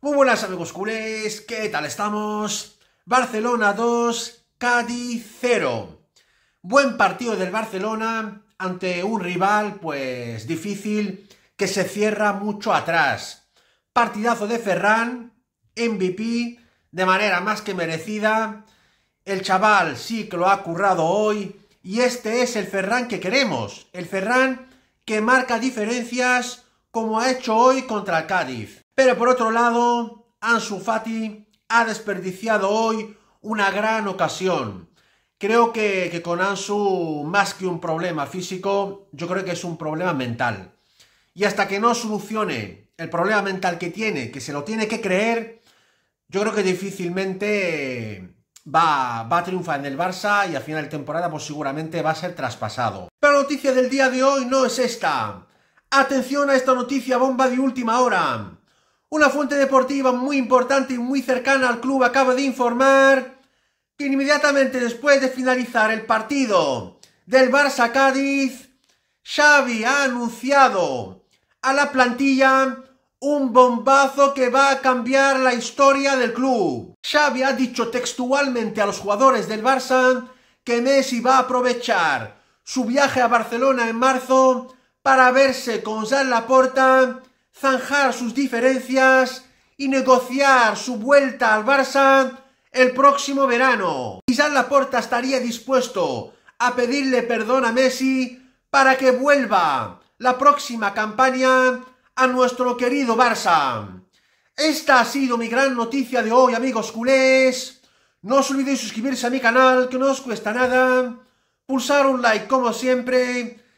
Muy buenas amigos culés, ¿qué tal estamos? Barcelona 2, Cádiz 0. Buen partido del Barcelona ante un rival pues difícil que se cierra mucho atrás. Partidazo de Ferran, MVP, de manera más que merecida. El chaval sí que lo ha currado hoy y este es el Ferran que queremos, el Ferran que marca diferencias como ha hecho hoy contra Cádiz. Pero por otro lado, Ansu Fati ha desperdiciado hoy una gran ocasión. Creo que, con Ansu, más que un problema físico, yo creo que es un problema mental. Y hasta que no solucione el problema mental que tiene, que se lo tiene que creer, yo creo que difícilmente eh, va, va a triunfar en el Barça y a final de temporada pues seguramente va a ser traspasado. Pero la noticia del día de hoy no es esta. Atención a esta noticia bomba de última hora. Una fuente deportiva muy importante y muy cercana al club acaba de informar que inmediatamente después de finalizar el partido del Barça Cádiz, Xavi ha anunciado a la plantilla un bombazo que va a cambiar la historia del club. Xavi ha dicho textualmente a los jugadores del Barça que Messi va a aprovechar su viaje a Barcelona en marzo para verse con Jean Laporta, zanjar sus diferencias y negociar su vuelta al Barça el próximo verano. Y Jean Laporta estaría dispuesto a pedirle perdón a Messi para que vuelva la próxima campaña a nuestro querido Barça. Esta ha sido mi gran noticia de hoy, amigos culés. No os olvidéis suscribirse a mi canal, que no os cuesta nada. Pulsar un like como siempre